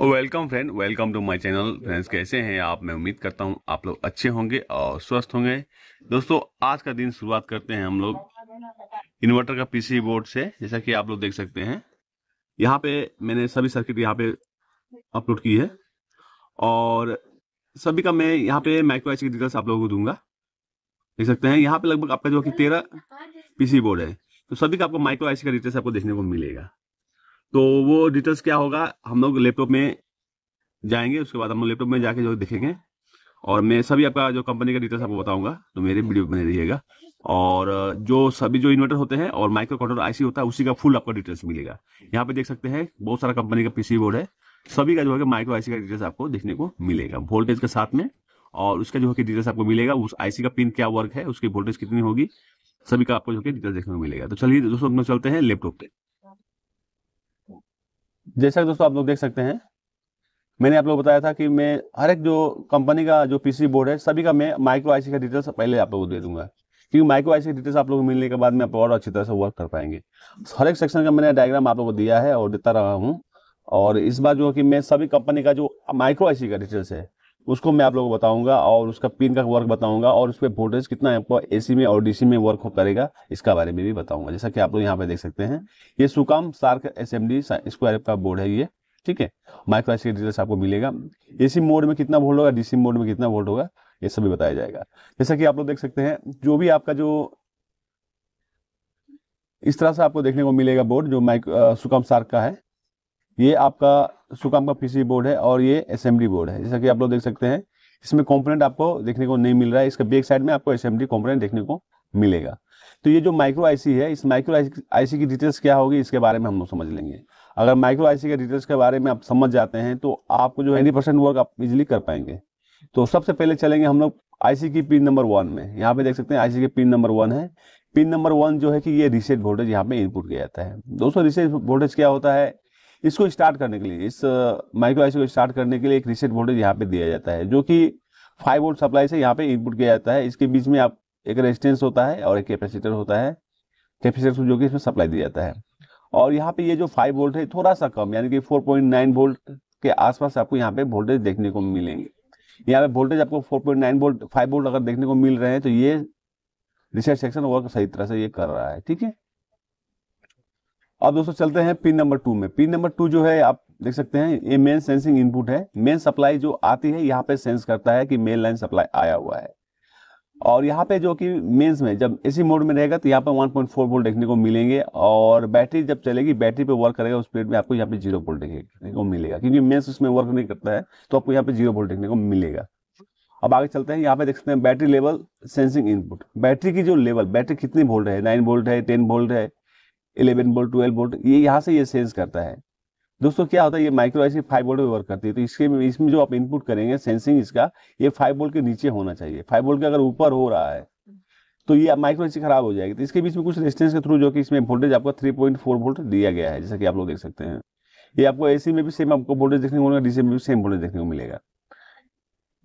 Welcome friend welcome to my channel friends कैसे हैं आप मैं उम्मीद करता हूं आप लोग अच्छे होंगे और स्वस्थ होंगे दोस्तों आज का दिन शुरुआत करते हैं हम लोग इन्वर्टर का पीसी बोर्ड से जैसा कि आप लोग देख सकते हैं यहाँ पे मैंने सभी सर्किट यहाँ पे अपलोड की है और सभी का मैं यहाँ पे माइक्रो एच की डिटेल्स आप लोगों को दूंगा देख सकते हैं यहाँ पे लगभग आपका जो कि तेरह पीसी बोर्ड है तो सभी का आपको माइक्रो एच का डिटेल्स आपको देखने को मिलेगा तो वो डिटेल्स क्या होगा हम लोग लैपटॉप में जाएंगे उसके बाद हम लोग लैपटॉप में जाके जो देखेंगे और मैं सभी आपका जो कंपनी का डिटेल्स आपको बताऊंगा तो मेरे वीडियो बने रहिएगा और जो सभी जो इन्वर्टर होते हैं और माइक्रो कंट्रोल आईसी होता है उसी का फुल आपको डिटेल्स मिलेगा यहाँ पे देख सकते हैं बहुत सारा कंपनी का पीसी बोर्ड है सभी का जो है माइक्रो आईसी का डिटेल्स आपको देखने को मिलेगा वोल्टेज के साथ में और उसका जो है डिटेल्स आपको मिलेगा उस आईसी का पिन क्या वर्क है उसकी वोल्टेज कितनी होगी सभी का आपको जो है डिटेल्स देखने को मिलेगा तो चलिए दोस्तों चलते हैं लैपटॉप पे जैसा कि दोस्तों आप लोग देख सकते हैं मैंने आप लोग बताया था कि मैं हर एक जो कंपनी का जो पीसी बोर्ड है सभी का मैं माइक्रो आईसी का डिटेल्स पहले आप लोगों को दे दूंगा क्योंकि माइक्रो आईसी की डिटेल्स आप लोग को मिलने के बाद में आप और अच्छी तरह से वर्क कर पाएंगे हर एक सेक्शन का मैंने डायग्राम आप लोगों को दिया है और देता रहा हूँ और इस बार जो कि मैं सभी कंपनी का जो माइक्रो आईसी का डिटेल्स है उसको मैं आप लोगों को बताऊंगा और उसका पिन का वर्क बताऊंगा और उस पर वोल्टेज कितना आपको एसी में और डीसी में वर्क करेगा इसका बारे में भी बताऊंगा जैसा कि आप लोग यहाँ पे देख सकते हैं ये सुकाम सार्क एसएमडी स्क्वायर का बोर्ड है ये ठीक है माइक्रो एस डिटेल्स आपको मिलेगा एसी मोड में कितना वोल्ट होगा डीसी मोड में कितना वोल्ट होगा ये सभी बताया जाएगा जैसा कि आप लोग देख सकते हैं जो भी आपका जो इस तरह से आपको देखने को मिलेगा बोर्ड जो माइक सुकाम सार्क का है ये आपका सुकाम का पीसी बोर्ड है और ये असेंबली बोर्ड है जैसा कि आप लोग देख सकते हैं इसमें कंपोनेंट आपको देखने को नहीं मिल रहा है इसका बैक साइड में आपको असेंबली कंपोनेंट देखने को मिलेगा तो ये जो माइक्रो आईसी है इस माइक्रो आईसी की डिटेल्स क्या होगी इसके बारे में हम लोग समझ लेंगे अगर माइक्रो आईसी के डिटेल्स के बारे में आप समझ जाते हैं तो आपको जो नाइन्टी परसेंट वर्क आप इजिली कर पाएंगे तो सबसे पहले चलेंगे हम लोग आईसी की पिन नंबर वन में यहाँ पे देख सकते हैं आईसी की पिन नंबर वन है पिन नंबर वन जो है कि ये रिसेट वोल्टेज यहाँ पे इनपुट किया जाता है दोस्तों रिसेट वोल्टेज क्या होता है इसको स्टार्ट करने के लिए इस माइक्रो आईसी को स्टार्ट करने के लिए एक रिसेट वोल्टेज यहाँ पे दिया जाता है जो कि फाइव वोल्ट सप्लाई से यहाँ पे इनपुट किया जाता है इसके बीच में आप एक रेजिस्टेंस होता है और एक कैपेसिटर होता है कैपेसिटर जो कि इसमें सप्लाई दिया जाता है और यहाँ पे ये जो फाइव वोल्ट है थोड़ा सा कम यानी कि फोर पॉइंट नाइन वोल्ट के आसपास आपको यहाँ पे वोल्टेज देखने को मिलेंगे यहाँ पे वोल्टेज आपको four point nine volt five volt अगर देखने को मिल रहे हैं तो ये रिसेट सेक्शन वर्क सही तरह से ये कर रहा है ठीक है अब दोस्तों चलते हैं पिन नंबर टू में पिन नंबर टू जो है आप देख सकते हैं ये मेन सेंसिंग इनपुट है मेन सप्लाई जो आती है यहाँ पे सेंस करता है कि मेन लाइन सप्लाई आया हुआ है और यहाँ पे जो कि मेंस में जब एसी मोड में रहेगा तो यहाँ पे 1.4 वोल्ट देखने को मिलेंगे और बैटरी जब चलेगी बैटरी पे वर्क करेगा उस पीरियड में आपको यहाँ पे जीरो वोल्ट देखने को मिलेगा क्योंकि मेंस उसमें वर्क नहीं करता है तो आपको यहाँ पे जीरो वोल्ट देखने को मिलेगा अब आगे चलते हैं यहाँ पे देख सकते हैं battery level sensing input battery की जो लेवल बैटरी कितनी वोल्ट है नाइन वोल्ट है टेन वोल्ट है इलेवन बोल्ट ट्वेल्व वोल्ट ये यहाँ से ये सेंस करता है दोस्तों क्या होता है ये माइक्रो आईसी फाइव बोल्ट में वर्क करती है तो इसके इसमें जो आप इनपुट करेंगे सेंसिंग इसका ये फाइव बोल्ट के नीचे होना चाहिए फाइव बोल्ट के अगर ऊपर हो रहा है तो ये माइक्रो आईसी खराब हो जाएगी तो इसके बीच में कुछ रेजिस्टेंस के थ्रू जो कि इसमें वोल्टेज आपका थ्री पॉइंट फोर वोल्ट दिया गया है जैसा कि आप लोग देख सकते हैं ये आपको एसी में भी सेम आपको वोल्टेज देखने को मिलेगा डीसी में भी सेम वोल्टेज देखने को मिलेगा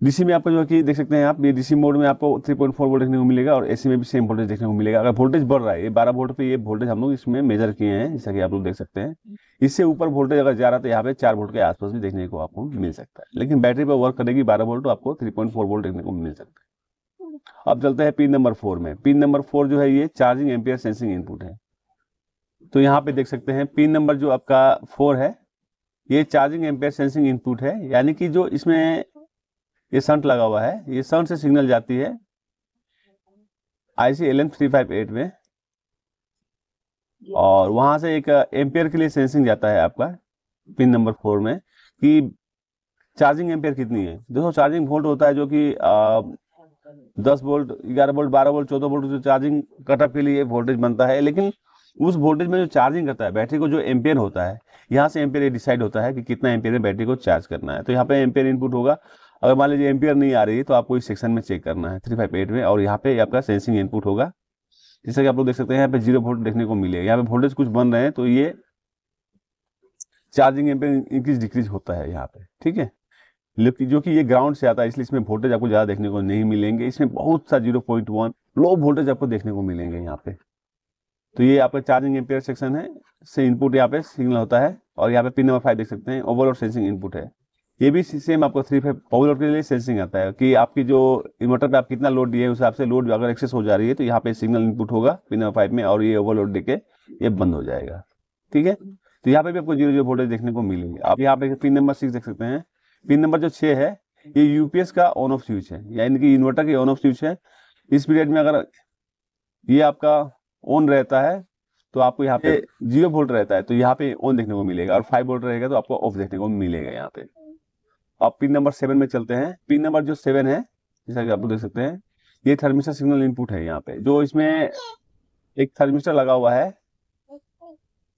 डीसी में आपको जो है कि देख सकते हैं आप ये डीसी मोड में आपको 3.4 पॉइंट वोल्ट देखने को मिलेगा और एसी में भी सेम वोल्टेज देखने को मिलेगा अगर वोल्टेज बढ़ रहा है ये 12 वोल्ट पे ये वोल्टेज हम लोग इसमें मेजर किए हैं जैसा कि आप लोग देख सकते हैं इससे ऊपर वोल्टेज अगर जा रहा है तो यहाँ पे चार वोल्ट के आसपास भी देखने को आपको मिल सकता है लेकिन बैटरी पर वर्क करेगी बारह वोल्ट तो आपको थ्री वोल्ट देखने को मिल सकता है अब चलते हैं पिन नंबर फोर में पिन नंबर फोर जो है ये चार्जिंग एम्पियर सेंसिंग इनपुट है तो यहाँ पे देख सकते हैं पिन नंबर जो आपका फोर है ये चार्जिंग एम्पेयर सेंसिंग इनपुट है यानी कि जो इसमें ये संट लगा हुआ है ये संट से सिग्नल जाती है I C L M three five eight में और वहां से एक एम्पेयर uh, के लिए सेंसिंग जाता है आपका पिन नंबर फोर में कि चार्जिंग एम्पेयर कितनी है देखो चार्जिंग वोल्ट होता है जो कि uh, दस वोल्ट ग्यारह वोल्ट बारह वोल्ट चौदह वोल्ट जो चार्जिंग कटअप के लिए वोल्टेज बनता है लेकिन उस वोल्टेज में जो चार्जिंग करता है बैटरी को जो एम्पेयर होता है यहाँ से एम्पेयर डिसाइड होता है कि कितना एम्पेयर बैटरी को चार्ज करना है तो यहाँ पे एम्पेयर इनपुट होगा अगर मान लीजिए एम्पियर नहीं आ रही है तो आपको इस सेक्शन में चेक करना है थ्री फाइव एट में और यहाँ पे आपका सेंसिंग इनपुट होगा जैसे कि आप लोग देख सकते हैं यहाँ पे जीरो वोल्ट देखने को मिले यहाँ पे वोल्टेज कुछ बन रहे हैं तो ये चार्जिंग एम्पियर इंक्रीज डिक्रीज होता है यहाँ पे ठीक है लेकिन जो कि ये ग्राउंड से आता है इसलिए इसमें वोल्टेज आपको ज़्यादा देखने को नहीं मिलेंगे इसमें बहुत सा zero point one low voltage आपको देखने को मिलेंगे यहाँ पे तो ये आपका चार्जिंग एम्पियर सेक्शन है से इनपुट यहाँ पे सिग्नल होता है और यहाँ पे पिन नंबर फाइव देख सकते हैं ओवरऑल सेंसिंग इनपुट है ये भी सेम आपको थ्री फाइव पावर लोड के लिए सेंसिंग आता है कि आपकी जो इन्वर्टर पे आप कितना लोड दिए उस हिसाब से लोड अगर एक्सेस हो जा रही है तो यहाँ पे सिग्नल इनपुट होगा पिन नंबर फाइव में और ये ओवरलोड देके ये बंद हो जाएगा ठीक है तो यहाँ पे भी आपको जीरो जीरो वोल्टेज देखने को मिलेगी आप यहाँ पे पिन नंबर सिक्स देख सकते हैं पिन नंबर जो छः है ये यूपीएस का ऑन ऑफ स्विच है यानी कि इन्वर्टर की ऑन ऑफ स्विच है इस पीरियड में अगर ये आपका ऑन रहता है तो आपको यहाँ पे जीरो वोल्ट रहता है तो यहाँ पे ऑन देखने को मिलेगा और फाइव वोल्ट रहेगा तो आपको ऑफ देखने को मिलेगा यहाँ पे अब पिन नंबर सेवन में चलते हैं पिन नंबर जो सेवन है जैसा कि आप लोग देख सकते हैं ये थर्मिस्टर सिग्नल इनपुट है यहाँ पे जो इसमें एक थर्मिस्टर लगा हुआ है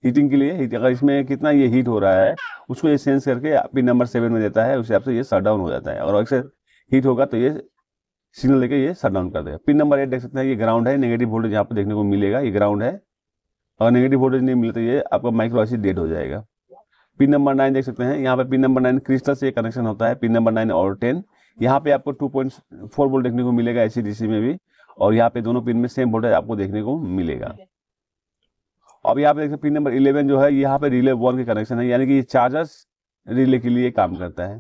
हीटिंग के लिए हीट अगर इसमें कितना ये हीट हो रहा है उसको ये सेंस करके पिन नंबर सेवन में देता है उस हिसाब से ये शट डाउन हो जाता है और ऐसे हीट होगा तो ये सिग्नल लेके ये शट डाउन कर देगा पिन नंबर एट देख सकते हैं ये ग्राउंड है नेगेटिव वोल्टेज यहाँ पे देखने को मिलेगा ये ग्राउंड है अगर नेगेटिव वोल्टेज नहीं मिले तो ये आपका माइक्रो डेड हो जाएगा पिन नंबर नाइन देख सकते हैं यहाँ पे पिन नंबर नाइन क्रिस्टल से कनेक्शन होता है पिन नंबर नाइन और टेन यहाँ पे आपको टू पॉइंट फोर वोल्ट देखने को मिलेगा एच में भी और यहाँ पे दोनों पिन में सेम वोल्टेज आपको देखने को मिलेगा अब यहाँ पे देखते हैं पिन नंबर इलेवन जो है यहाँ पे रिले वन के कनेक्शन है यानी कि ये चार्जर्स रिले के लिए काम करता है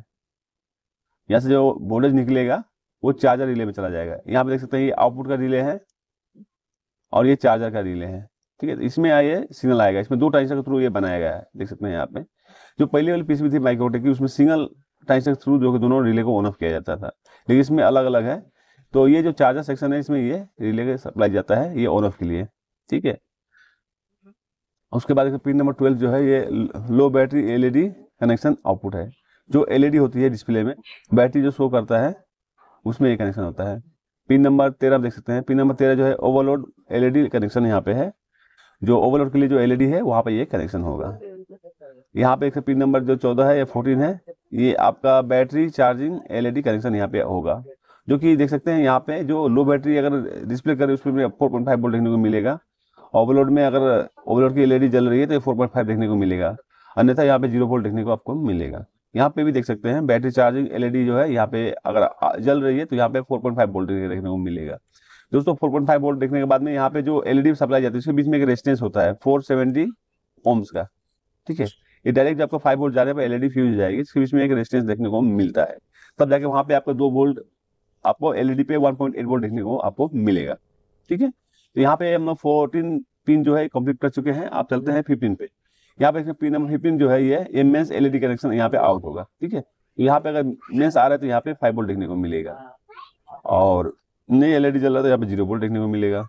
यहाँ से जो वोल्टेज निकलेगा वो चार्जर रिले में चला जाएगा यहाँ पे देख सकते हैं ये आउटपुट का रिले है और ये चार्जर का रिले है ठीक है तो इसमें आइए सिग्नल आएगा इसमें दो ट्रांजिस्टर के थ्रू ये बनाया गया है देख सकते हैं यहाँ पे जो पहले वाली पीसीबी थी माइक्रोटेक की उसमें सिंगल ट्रांजिस्टर थ्रू जो कि दोनों रिले को ऑन ऑफ किया जाता था लेकिन इसमें अलग अलग है तो ये जो चार्जर सेक्शन है इसमें ये रिले के सप्लाई जाता है ये ऑन ऑफ के लिए ठीक है उसके बाद पिन नंबर ट्वेल्व जो है ये low battery LED connection output है जो एलईडी e होती है डिस्प्ले में बैटरी जो शो करता है उसमें ये कनेक्शन होता है पिन नंबर तेरह आप देख सकते हैं पिन नंबर तेरह जो है ओवरलोड एलईडी कनेक्शन यहाँ पे है जो ओवरलोड के लिए जो एलईडी e है वहाँ पे ये कनेक्शन होगा यहाँ पे एक सौ पिन नंबर जो चौदह है या फोर्टीन है ये आपका बैटरी चार्जिंग एलईडी कनेक्शन यहाँ पे होगा जो कि देख सकते हैं यहाँ पे जो लो बैटरी अगर डिस्प्ले करें उसमें फोर पॉइंट फाइव वोल्ट देखने को मिलेगा ओवरलोड में अगर ओवरलोड की एलईडी e जल रही है तो फोर पॉइंट फाइव देखने को मिलेगा अन्यथा यहाँ पे जीरो वोल्ट देखने को आपको मिलेगा यहाँ पे भी देख सकते हैं बैटरी चार्जिंग एलईडी जो है यहाँ पे अगर जल रही है तो यहाँ पे 4.5 वोल्ट देखने को मिलेगा दोस्तों 4.5 वोल्ट देखने के बाद में यहाँ पे जो एलईडी सप्लाई e जाती है उसके बीच में एक रेजिस्टेंस होता है 470 ओम्स का ठीक है ये डायरेक्ट आपको फाइव वोल्ट जाने पर एलईडी फ्यूज जाएगी इसके बीच में एक रेजिस्टेंस देखने को मिलता है तब जाके वहां पे आपको दो वोल्ट आपको एलईडी e पे 1.8 वोल्ट देखने को आपको मिलेगा ठीक है तो यहाँ पे हम लोग फोर्टीन पिन जो है कम्प्लीट कर चुके हैं आप चलते हैं फिफ्टीन पे यहाँ पे पिन नंबर फिफ्टीन जो है ये एम एस एलईडी कनेक्शन यहाँ पे आउट होगा ठीक है तो यहाँ पे अगर मेन्स आ रहा है तो यहाँ पे फाइव वोल्ट देखने को मिलेगा और नई एलईडी चल e रहा है तो यहाँ पे जीरो वोल्ट देखने को मिलेगा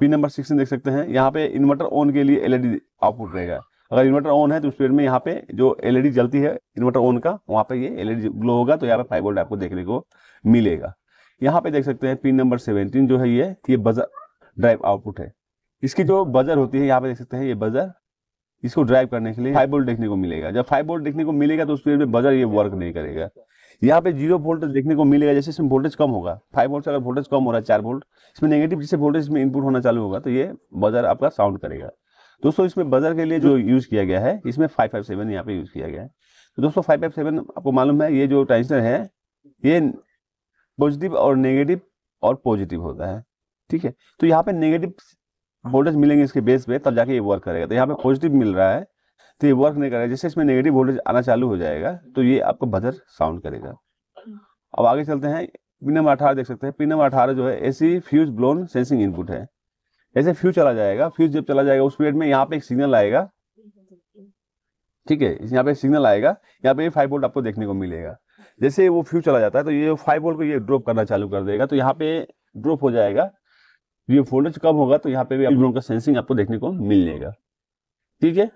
पिन नंबर सिक्सटीन देख सकते हैं यहाँ पे इन्वर्टर ऑन के लिए एलईडी आउटपुट e रहेगा अगर इन्वर्टर ऑन है तो उस में यहाँ पे जो एलईडी e जलती है इन्वर्टर ऑन का वहाँ पे ये एलईडी ग्लो e होगा तो यहाँ पे फाइव वोल्ट आपको देखने को मिलेगा यहाँ पे देख सकते हैं पिन नंबर सेवनटीन जो है ये ये बजर ड्राइव आउटपुट है इसकी जो बजर होती है यहाँ पे देख सकते हैं ये बजर इसको ड्राइव करने के लिए फाइव वोल्ट देखने को मिलेगा जब फाइव वोल्ट देखने को मिलेगा तो उस में बजर ये वर्क नहीं करेगा यहाँ पे जीरो वोल्ट देखने को मिलेगा जैसे इसमें वोल्टेज कम होगा फाइव वोल्ट से अगर वोल्टेज कम हो रहा है चार वोल्ट इसमें नेगेटिव जैसे वोल्टेज में इनपुट होना चालू होगा तो ये बजर आपका साउंड करेगा दोस्तों इसमें बजर के लिए जो यूज़ हम्म। किया गया है इसमें फाइव फाइव सेवन यहाँ पे यूज़ किया गया है तो दोस्तों फाइव फाइव सेवन आपको मालूम है ये जो ट्रांजिस्टर है ये पॉजिटिव और नेगेटिव और पॉजिटिव होता है ठीक है तो यहाँ पे नेगेटिव वोल्टेज हाँ। मिलेंगे इसके बेस पे तब जाके ये वर्क करेगा तो यहाँ पे पॉजिटिव मिल रहा है तो ये वर्क नहीं करेगा जैसे इसमें नेगेटिव वोल्टेज आना चालू हो जाएगा तो ये आपको बजर साउंड करेगा अब आगे चलते हैं पिन नंबर अठारह देख सकते हैं पिन नंबर अठारह जो है AC fuse blown sensing input है जैसे फ्यूज चला जाएगा फ्यूज जब चला जाएगा उस पीरियड में यहाँ पे एक सिग्नल आएगा ठीक है यहाँ पे सिग्नल आएगा यहाँ पे फाइव वोल्ट आपको देखने को मिलेगा जैसे वो फ्यूज चला जाता है तो ये फाइव वोल्ट को ये ड्रॉप करना चालू कर देगा तो यहाँ पे ड्रॉप हो जाएगा ये वोल्टेज कम होगा तो यहाँ पे भी आप का सेंसिंग आपको देखने को मिल जाएगा ठीक है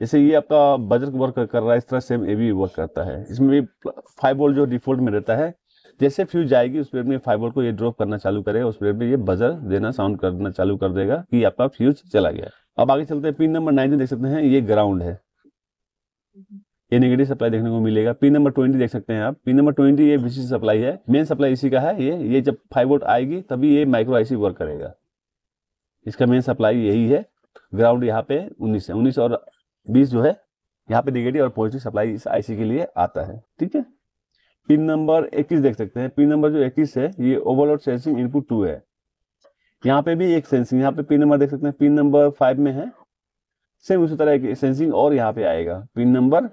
जैसे ये आपका बजट वर्क कर रहा है इस तरह सेम ए भी वर्क करता है इसमें भी फाइव वोल्ट जो डिफॉल्ट में रहता है जैसे फ्यूज जाएगी उस पीरियड में फाइबर को ये ड्रॉप करना चालू करेगा उस पीरियड में ये बजर देना साउंड करना चालू कर देगा कि आपका फ्यूज चला गया अब आगे चलते हैं पिन नंबर नाइनटीन देख सकते हैं ये ग्राउंड है हम्म। ये नेगेटिव सप्लाई देखने को मिलेगा पिन नंबर ट्वेंटी देख सकते हैं आप पिन नंबर ट्वेंटी ये विशिष्ट सप्लाई है मेन सप्लाई इसी का है ये ये जब फाइव वोल्ट आएगी तभी ये माइक्रो आईसी वर्क करेगा इसका मेन सप्लाई यही है ग्राउंड यहाँ पे उन्नीस है उन्नीस और बीस जो है यहाँ पे निगेटिव और पॉजिटिव सप्लाई इस आईसी के लिए आता है ठीक है पिन नंबर 21 देख सकते हैं पिन नंबर जो 21 है ये ओवरलोड सेंसिंग इनपुट टू है यहाँ पे भी एक सेंसिंग यहाँ पे पिन नंबर देख सकते हैं पिन नंबर फाइव में है सेम उसी तरह सेंसिंग और यहाँ पे आएगा पिन नंबर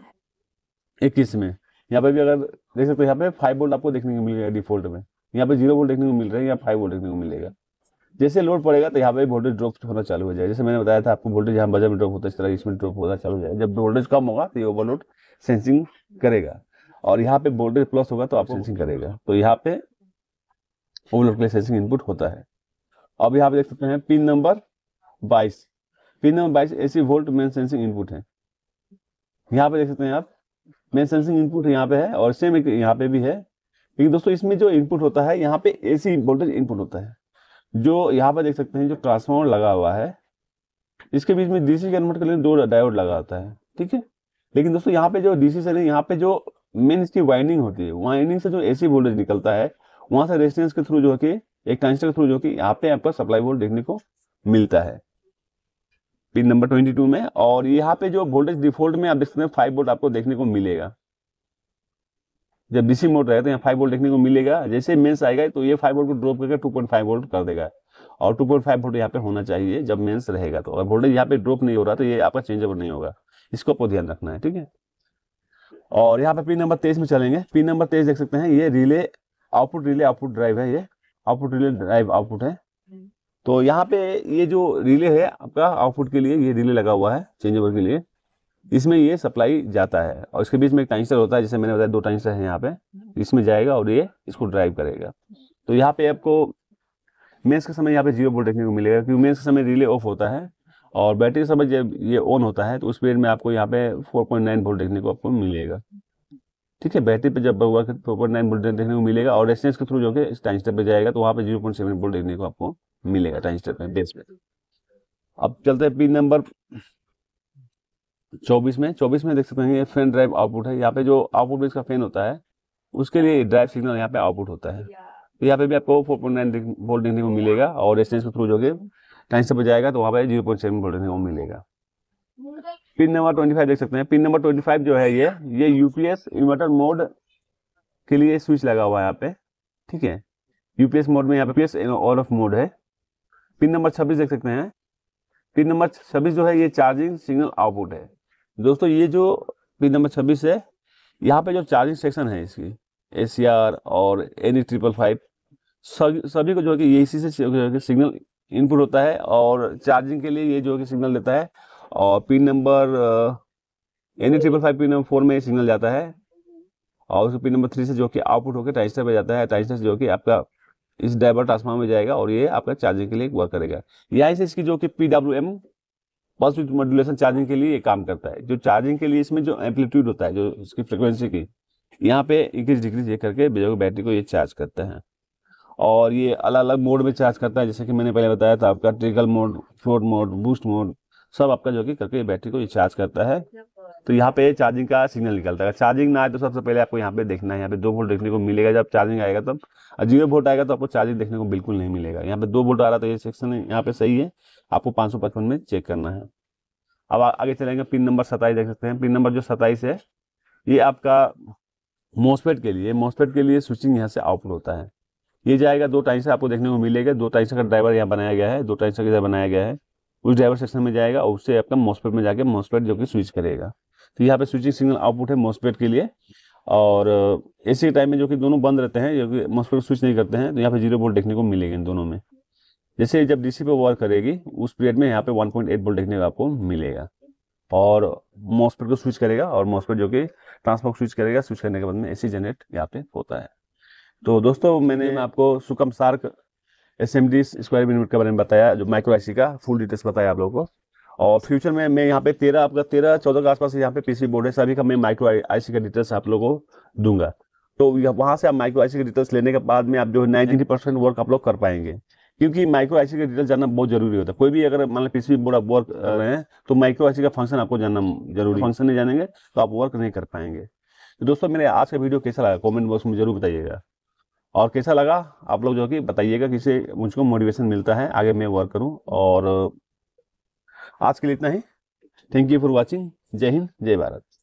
इक्कीस में यहाँ पे भी अगर देख सकते हो यहाँ पे फाइव वोल्ट आपको देखने को मिलेगा डिफॉल्ट में यहाँ पे जीरो वोल्ट देखने को मिल रहा है यहाँ फाइव वोल्ट देखने को मिलेगा जैसे लोड पड़ेगा तो यहाँ पे वोल्टेज ड्रॉप होना चालू हो जाएगा जैसे मैंने बताया था आपको वोल्टेज यहाँ बजर में ड्रॉप होता है इस तरह इसमें ड्रॉप होना चालू हो जाएगा जब वोल्टेज कम होगा तो ये ओवरलोड सेंसिंग करेगा और यहाँ पे वोल्टेज प्लस होगा तो आप सेंसिंग करेगा तो यहाँ पे ओवरलोड के लिए सेंसिंग इनपुट होता है अब यहाँ पे देख सकते हैं पिन नंबर बाईस पिन नंबर बाईस AC volt main sensing input है यहाँ पे देख सकते हैं आप मेन सेंसिंग इनपुट यहाँ पे है और सेम एक यहाँ पे भी है लेकिन दोस्तों इसमें जो इनपुट होता है यहाँ पे एसी वोल्टेज इनपुट होता है जो यहाँ पे देख सकते हैं जो ट्रांसफॉर्मर लगा हुआ है इसके बीच में डीसी कन्वर्ट लिए दो डायोड लगा होता है ठीक है लेकिन दोस्तों यहाँ पे जो डीसी से नहीं यहाँ पे जो मेन इसकी वाइनिंग होती है वाइनिंग से जो एसी वोल्टेज निकलता है वहां से रेजिस्टेंस के थ्रू जो कि एक ट्रांजिस्टर के थ्रू जो कि यहाँ पे आपका सप्लाई वोल्ट देखने को मिलता है पिन नंबर ट्वेंटी टू में और यहाँ पे जो वोल्टेज डिफॉल्ट में आप देख सकते हैं फाइव वोल्ट आपको देखने को मिलेगा जब डीसी मोड रहेगा तो यहाँ फाइव वोल्ट देखने को मिलेगा जैसे मेन्स आएगा तो ये फाइव वोल्ट को ड्रॉप करके टू पॉइंट फाइव वोल्ट कर देगा और टू पॉइंट फाइव वोल्ट यहाँ पे होना चाहिए जब मेन्स रहेगा तो अगर वोल्टेज यहाँ पे ड्रॉप नहीं हो रहा तो ये आपका चेंज ओवर नहीं होगा इसको आपको ध्यान रखना है ठीक है और यहाँ पे पिन नंबर तेईस में चलेंगे पिन नंबर तेईस देख सकते हैं ये relay output relay output drive है ये आउटपुट रिले ड्राइव आउटपुट है हम्म। तो यहाँ पे ये जो रिले है आपका आउटपुट के लिए ये रिले लगा हुआ है चेंज ओवर के लिए इसमें ये सप्लाई जाता है और इसके बीच में एक टाइंसर होता है जैसे मैंने बताया दो टाइंसर है यहाँ पे हम्म। इसमें जाएगा और ये इसको ड्राइव करेगा तो यहाँ पे आपको मेंस के समय यहाँ पे जीरो बोल्ट देखने को मिलेगा क्योंकि मेंस के समय रिले ऑफ होता है और बैटरी समय जब ये ऑन होता है तो उस पीरियड में आपको यहाँ पे 4.9 पॉइंट वोल्ट देखने को आपको मिलेगा ठीक है बैटरी पे जब हुआ फोर पॉइंट नाइन वोल्ट देखने को मिलेगा और एसेंस के थ्रू जो कि टाइम स्टेप पर जाएगा तो वहाँ पे जीरो पॉइंट सेवन वोल्ट देखने को आपको मिलेगा टाइम स्टेप में बेस में अब चलते हैं पिन नंबर चौबीस में चौबीस में देख सकते हैं ये फैन ड्राइव आउटपुट है यहाँ पे जो आउटपुट में इसका फैन होता है उसके लिए ड्राइव सिग्नल यहाँ पे आउटपुट होता है तो यहाँ पे भी आपको फोर पॉइंट नाइन वोल्ट देखने को मिलेगा और एसेंस के थ्रू जो कि टाइम से बजाएगा तो वहाँ पर जीरो पॉइंट सेवन वोल्टेज वो मिलेगा पिन नंबर ट्वेंटी फाइव देख सकते हैं पिन नंबर ट्वेंटी फाइव जो है ये ये यूपीएस इन्वर्टर मोड के लिए स्विच लगा हुआ है यहाँ पे ठीक है यूपीएस मोड में यहाँ पे पीएस ऑल ऑफ मोड है पिन नंबर छब्बीस देख सकते हैं पिन नंबर छब्बीस जो है ये चार्जिंग सिग्नल आउटपुट है दोस्तों ये जो पिन नंबर छब्बीस है यहाँ पे जो चार्जिंग सेक्शन है इसकी ए और एन ट्रिपल फाइव सभी को जो है कि ये इसी से सिग्नल इनपुट होता है और चार्जिंग के लिए ये जो कि सिग्नल देता है और pin number N triple five pin number four में सिग्नल जाता है और उसको पिन नंबर थ्री से जो कि आउटपुट होकर टाइस्टर पर जाता है टाइस्टर जो कि आपका इस डाइवर ट्रांसफार्मर में जाएगा और ये आपका चार्जिंग के लिए वर्क करेगा यहाँ से इसकी जो कि P W M pulse with modulation charging के लिए ये काम करता है जो चार्जिंग के लिए इसमें जो एम्पलीट्यूड होता है जो इसकी फ्रिक्वेंसी की यहाँ पे इंक्रीज डिक्रीज ये करके बेजोग बैटरी को ये चार्ज करता है और ये अलग अलग मोड में चार्ज करता है जैसे कि मैंने पहले बताया था आपका trickle mode float mode boost mode सब आपका जो कि करके बैटरी को ये चार्ज करता है तो यहाँ पे चार्जिंग का सिग्नल निकलता है चार्जिंग ना आए तो सबसे पहले आपको यहाँ पे देखना है यहाँ पे दो वोल्ट देखने को मिलेगा जब चार्जिंग आएगा तब जीरो वोल्ट आएगा तो आपको चार्जिंग देखने को बिल्कुल नहीं मिलेगा यहाँ पे दो वोल्ट आ रहा था ये सेक्शन यहाँ पे सही है आपको पाँच में चेक करना है अब आगे चलेंगे पिन नंबर सत्ताईस देख सकते हैं पिन नंबर जो सत्ताईस है ये आपका मोसपेट के लिए मोसपेट के लिए स्विचिंग यहाँ से आउटपुट होता है ये जाएगा दो टाइम से आपको देखने को मिलेगा दो टाइम का ड्राइवर यहाँ बनाया गया है दो टाइम का इधर बनाया गया है उस ड्राइवर सेक्शन में जाएगा और उससे आपका मॉसपेट में जाके मोसपेट जो कि स्विच करेगा तो यहाँ पे स्विचिंग सिग्नल आउटपुट है मोसपेट के लिए और ऐसे टाइम में जो कि दोनों बंद रहते हैं जो कि मॉसपेट स्विच नहीं करते हैं तो यहाँ पे जीरो बोल्ट देखने को मिलेगा इन दोनों में जैसे जब डीसी पे वर्क करेगी उस पीरियड में यहाँ पे एट बोल्ट देखने को आपको मिलेगा और मॉसपेट को स्विच करेगा और मॉसपेट जो कि ट्रांसफॉर्म स्विच करेगा स्विच करने के बाद में एसी जनरेट यहाँ पे होता है तो दोस्तों मैंने मैं आपको Sukam shark S M D square minute के बारे में बताया जो माइक्रो आईसी का फुल डिटेल्स बताया आप लोगों को और फ्यूचर में मैं यहाँ पे तेरह आपका तेरह चौदह के आसपास यहाँ पे पीसी बोर्ड है सभी का मैं माइक्रो आईसी का डिटेल्स आप लोगों को दूंगा तो वहाँ से आप माइक्रो आईसी का डिटेल्स लेने के बाद में आप जो है नाइन्टी परसेंट वर्क आप लोग कर पाएंगे क्योंकि माइक्रो आईसी का डिटेल जानना बहुत जरूरी होता है कोई भी अगर मान लो पीसी बोर्ड आप वर्क कर रहे हैं तो माइक्रो आईसी का फंक्शन आपको जानना जरूरी फंक्शन नहीं जानेंगे तो आप वर्क नहीं कर पाएंगे तो दोस्तों मेरे आज का वीडियो कैसा लगा कमेंट बॉक्स में जरूर बताइएगा और कैसा लगा आप लोग जो कि बताइएगा किसे मुझको मोटिवेशन मिलता है आगे मैं वर्क करूँ और आज के लिए इतना ही थैंक यू फॉर वॉचिंग जय हिंद जय भारत